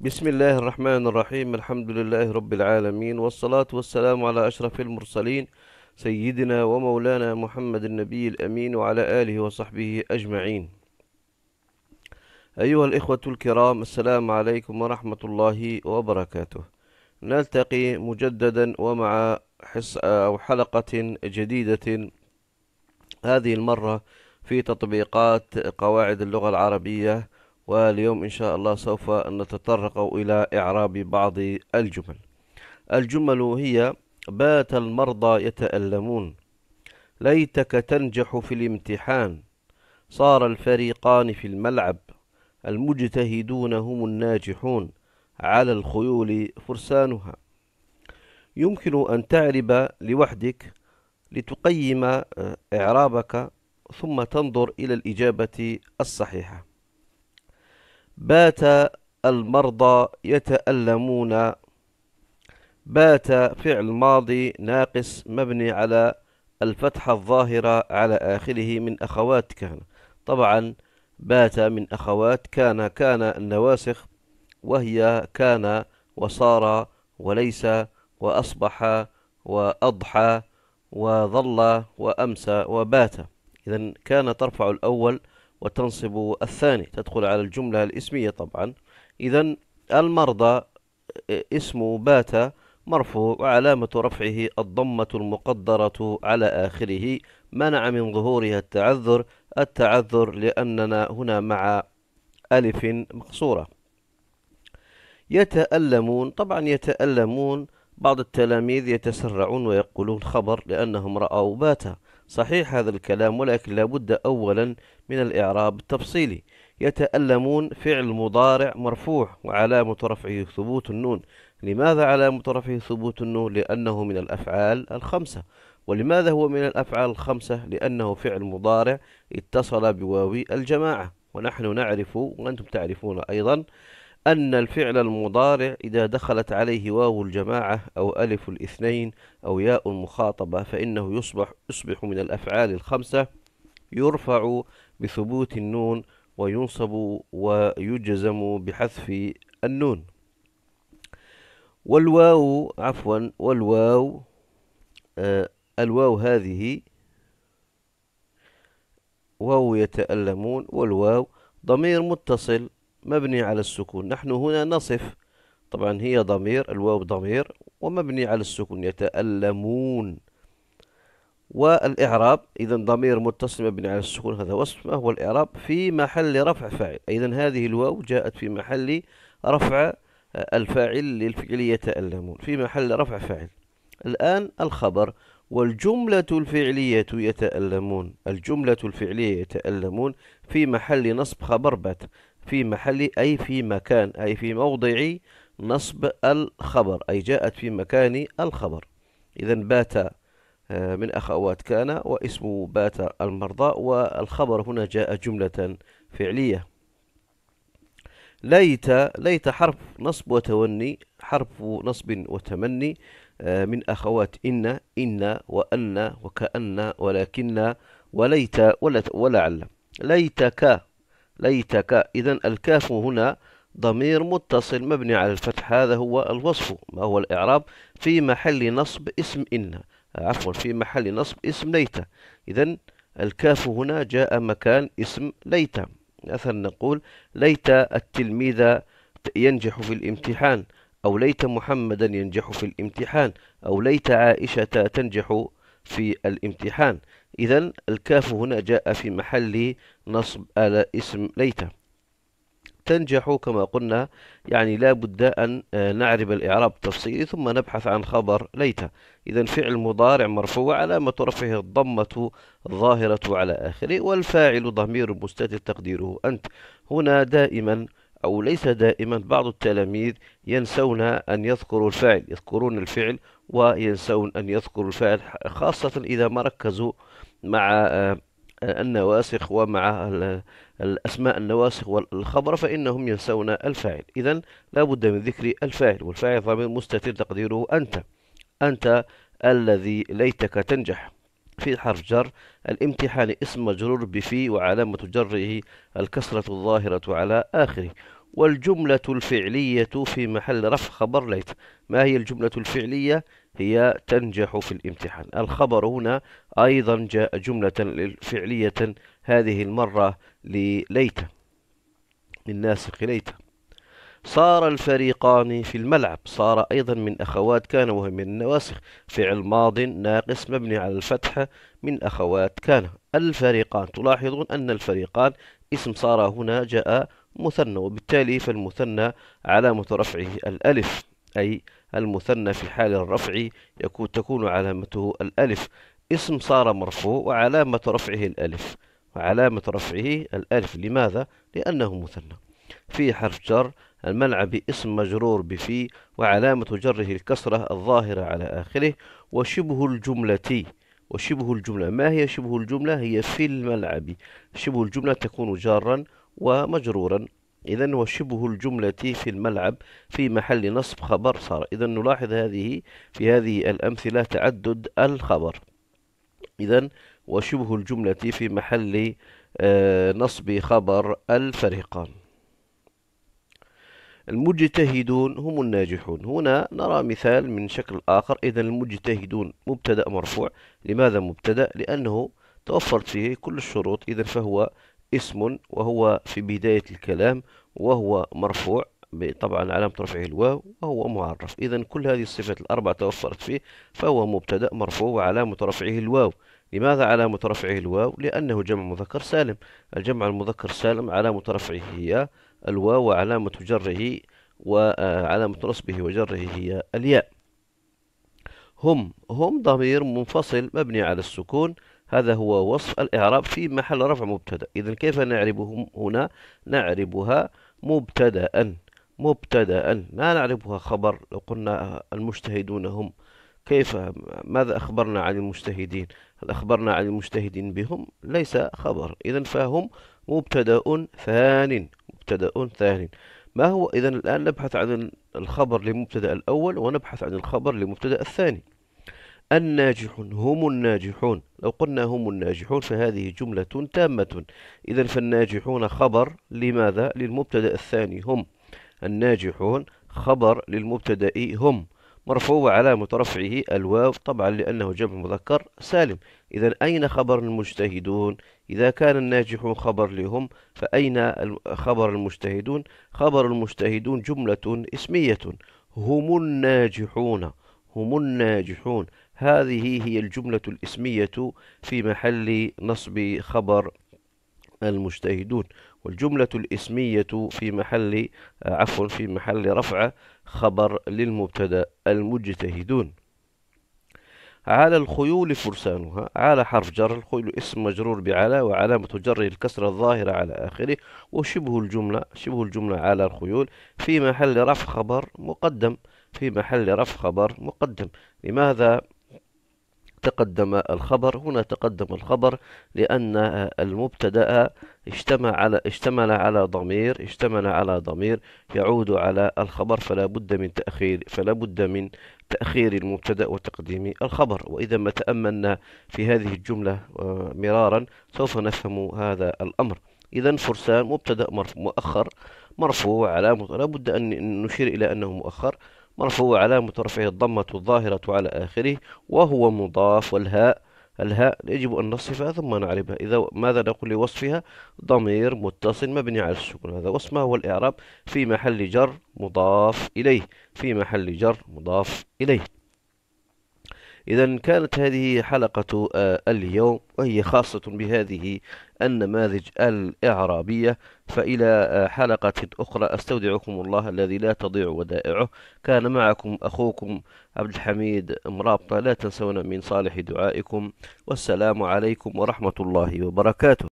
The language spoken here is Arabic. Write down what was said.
بسم الله الرحمن الرحيم الحمد لله رب العالمين والصلاة والسلام على أشرف المرسلين سيدنا ومولانا محمد النبي الأمين وعلى آله وصحبه أجمعين أيها الإخوة الكرام السلام عليكم ورحمة الله وبركاته نلتقي مجددا ومع حس أو حلقة جديدة هذه المرة في تطبيقات قواعد اللغة العربية واليوم إن شاء الله سوف نتطرق إلى إعراب بعض الجمل الجمل هي بات المرضى يتألمون ليتك تنجح في الامتحان صار الفريقان في الملعب المجتهدون هم الناجحون على الخيول فرسانها يمكن أن تعرب لوحدك لتقيم إعرابك ثم تنظر إلى الإجابة الصحيحة بات المرضى يتألمون بات فعل ماضي ناقص مبني على الفتحة الظاهرة على آخره من أخوات كان طبعا بات من أخوات كان كان النواسخ وهي كان وصار وليس وأصبح وأضحى وظل وأمسى وبات إذا كان ترفع الأول وتنصب الثاني تدخل على الجملة الاسمية طبعا إذا المرضى اسم بات مرفوع وعلامة رفعه الضمة المقدرة على آخره منع من ظهورها التعذر التعذر لأننا هنا مع ألف مقصورة يتألمون طبعا يتألمون بعض التلاميذ يتسرعون ويقولون خبر لأنهم رأوا باتا صحيح هذا الكلام ولكن لابد أولا من الإعراب التفصيلي يتألمون فعل مضارع مرفوع وعلامة رفعه ثبوت النون لماذا علامة رفعه ثبوت النون؟ لأنه من الأفعال الخمسة ولماذا هو من الأفعال الخمسة؟ لأنه فعل مضارع اتصل بواو الجماعة ونحن نعرف وأنتم تعرفون أيضا أن الفعل المضارع إذا دخلت عليه واو الجماعة أو ألف الاثنين أو ياء المخاطبة فإنه يصبح يصبح من الأفعال الخمسة يرفع بثبوت النون وينصب ويجزم بحذف النون والواو عفوا والواو آه الواو هذه واو يتألمون والواو ضمير متصل مبني على السكون نحن هنا نصف طبعا هي ضمير الواو ضمير ومبني على السكون يتألمون والإعراب إذا ضمير متصل مبني على السكون هذا وصف ما هو الإعراب في محل رفع فاعل إذا هذه الواو جاءت في محل رفع آه، الفاعل للفعل يتألمون في محل رفع فاعل الآن الخبر والجملة الفعلية يتألمون الجملة الفعلية يتألمون في محل نصب خبر بات في محل أي في مكان أي في موضع نصب الخبر أي جاءت في مكان الخبر إذا بات آه، من أخوات كان واسمه بات المرضى والخبر هنا جاء جملة فعلية ليت ليت حرف نصب وتوني حرف نصب وتمني آه، من أخوات إن إن وأن وكأن ولكن وليت ولعل ليتك ليتك إذا الكاف هنا ضمير متصل مبني على الفتح هذا هو الوصف ما هو الإعراب في محل نصب اسم إن عفوا في محل نصب اسم ليت إذا الكاف هنا جاء مكان اسم ليت مثلا نقول ليت التلميذ ينجح في الامتحان أو ليت محمدا ينجح في الامتحان أو ليت عائشة تنجح في الامتحان إذا الكاف هنا جاء في محل نصب على اسم ليت تنجح كما قلنا يعني لا بد أن آه، نعرب الإعراب التفصيلي ثم نبحث عن خبر ليت إذا فعل مضارع مرفوع علامة رفعه الضمة الظاهرة على آخره والفاعل ضمير مستتر تقديره أنت هنا دائما أو ليس دائما بعض التلاميذ ينسون أن يذكروا الفاعل يذكرون الفعل وينسون أن يذكروا الفاعل خاصة إذا ما ركزوا مع آه، النواسخ ومع الأسماء النواسخ والخبر فإنهم ينسون الفاعل إذا لا بد من ذكر الفاعل والفاعل ضمير مستتر تقديره أنت أنت الذي ليتك تنجح في حرف جر الامتحان اسم مجرور بفي وعلامة جره الكسرة الظاهرة على آخره والجملة الفعلية في محل رفع خبر ليت ما هي الجملة الفعلية؟ هي تنجح في الامتحان الخبر هنا أيضا جاء جملة فعلية هذه المرة لليت من ناسق ليت صار الفريقان في الملعب صار أيضا من أخوات كان وهي من النواسخ فعل ماض ناقص مبني على الفتحة من أخوات كان الفريقان تلاحظون أن الفريقان اسم صار هنا جاء مثنى وبالتالي فالمثنى علامة رفعه الألف أي المثنى في حال الرفع يكون تكون علامته الألف اسم صار مرفوع وعلامة رفعه الألف وعلامة رفعه الألف لماذا؟ لأنه مثنى في حرف جر الملعب اسم مجرور بفي وعلامة جره الكسرة الظاهرة على آخره وشبه الجملة وشبه الجملة ما هي شبه الجملة؟ هي في الملعب شبه الجملة تكون جارا ومجرورا إذا وشبه الجملة في الملعب في محل نصب خبر صار إذا نلاحظ هذه في هذه الأمثلة تعدد الخبر إذا وشبه الجملة في محل آه، نصب خبر الفريقان المجتهدون هم الناجحون هنا نرى مثال من شكل آخر إذا المجتهدون مبتدأ مرفوع لماذا مبتدأ؟ لأنه توفرت فيه كل الشروط إذا فهو اسم وهو في بداية الكلام وهو مرفوع طبعا علامة رفعه الواو وهو معرف إذا كل هذه الصفات الأربع توفرت فيه فهو مبتدأ مرفوع وعلامة رفعه الواو لماذا علامة رفعه الواو؟ لأنه جمع مذكر سالم الجمع المذكر سالم علامة رفعه هي الواو وعلامة جره وعلامة آه، نصبه وجره هي الياء هم هم ضمير منفصل مبني على السكون هذا هو وصف الإعراب في محل رفع مبتدأ إذا كيف نعربه هنا نعربها مبتدأ مبتدأ لا نعربها خبر لو قلنا المجتهدون هم كيف ماذا أخبرنا عن المجتهدين هل أخبرنا عن المجتهدين بهم ليس خبر إذا فهم مبتدأ ثان مبتدأ ثان ما هو إذا الآن نبحث عن الخبر للمبتدأ الأول ونبحث عن الخبر للمبتدأ الثاني الناجحون هم الناجحون لو قلنا هم الناجحون فهذه جملة تامة إذا فالناجحون خبر لماذا للمبتدأ الثاني هم الناجحون خبر للمبتدأ هم مرفوع على رفعه الواو طبعا لأنه جمع مذكر سالم إذا أين خبر المجتهدون إذا كان الناجحون خبر لهم فأين خبر المجتهدون خبر المجتهدون جملة اسمية هم الناجحون هم الناجحون هذه هي الجملة الاسمية في محل نصب خبر المجتهدون والجملة الاسمية في محل آه، عفوا في محل رفع خبر للمبتدأ المجتهدون على الخيول فرسانها على حرف جر الخيول اسم مجرور بعلى وعلامة جره الكسرة الظاهرة على آخره وشبه الجملة شبه الجملة على الخيول في محل رفع خبر مقدم في محل رفع خبر مقدم لماذا تقدم الخبر هنا تقدم الخبر لأن المبتدأ اجتمع على اشتمل على ضمير اشتمل على ضمير يعود على الخبر فلا بد من تأخير فلا بد من تأخير المبتدأ وتقديم الخبر وإذا ما تأملنا في هذه الجملة آه، مرارا سوف نفهم هذا الأمر إذا فرسان مبتدأ مؤخر مرفوع علامة لا بد أن نشير إلى أنه مؤخر مرفوع علامة رفعه الضمة الظاهرة على آخره وهو مضاف والهاء الهاء يجب أن نصفها ثم نعربها إذا ماذا نقول لوصفها ضمير متصل مبني على السكون هذا وصف ما هو الإعراب في محل جر مضاف إليه في محل جر مضاف إليه إذا كانت هذه حلقة آه، اليوم وهي خاصة بهذه النماذج الإعرابية فإلى حلقة أخرى أستودعكم الله الذي لا تضيع ودائعه كان معكم أخوكم عبد الحميد مرابطة لا تنسونا من صالح دعائكم والسلام عليكم ورحمة الله وبركاته